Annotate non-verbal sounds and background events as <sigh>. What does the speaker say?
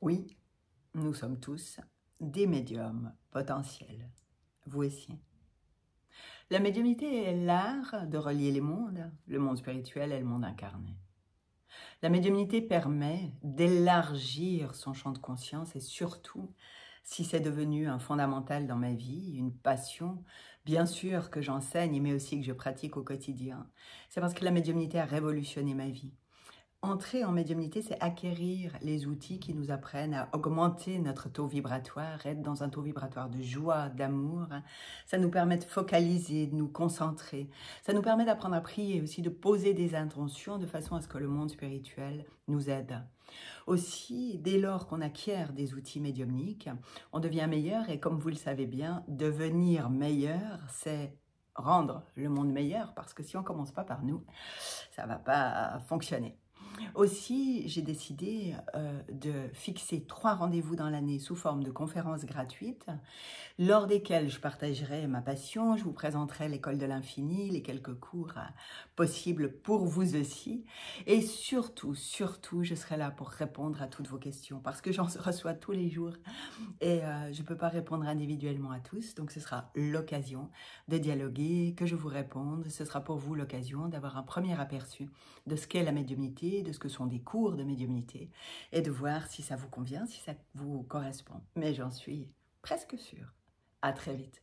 Oui, nous sommes tous des médiums potentiels, vous aussi. La médiumnité est l'art de relier les mondes, le monde spirituel et le monde incarné. La médiumnité permet d'élargir son champ de conscience et surtout, si c'est devenu un fondamental dans ma vie, une passion, bien sûr que j'enseigne, mais aussi que je pratique au quotidien, c'est parce que la médiumnité a révolutionné ma vie. Entrer en médiumnité, c'est acquérir les outils qui nous apprennent à augmenter notre taux vibratoire, être dans un taux vibratoire de joie, d'amour. Ça nous permet de focaliser, de nous concentrer. Ça nous permet d'apprendre à prier, aussi de poser des intentions de façon à ce que le monde spirituel nous aide. Aussi, dès lors qu'on acquiert des outils médiumniques, on devient meilleur et comme vous le savez bien, devenir meilleur, c'est rendre le monde meilleur parce que si on commence pas par nous, ça va pas fonctionner. Aussi, j'ai décidé euh, de fixer trois rendez-vous dans l'année sous forme de conférences gratuites, lors desquelles je partagerai ma passion, je vous présenterai l'école de l'infini, les quelques cours euh, possibles pour vous aussi, et surtout, surtout, je serai là pour répondre à toutes vos questions, parce que j'en <laughs> reçois tous les jours, et euh, je ne peux pas répondre individuellement à tous, donc ce sera l'occasion de dialoguer, que je vous réponde, ce sera pour vous l'occasion d'avoir un premier aperçu de ce qu'est la médiumnité, de ce que sont des cours de médiumnité et de voir si ça vous convient, si ça vous correspond. Mais j'en suis presque sûre. À très vite.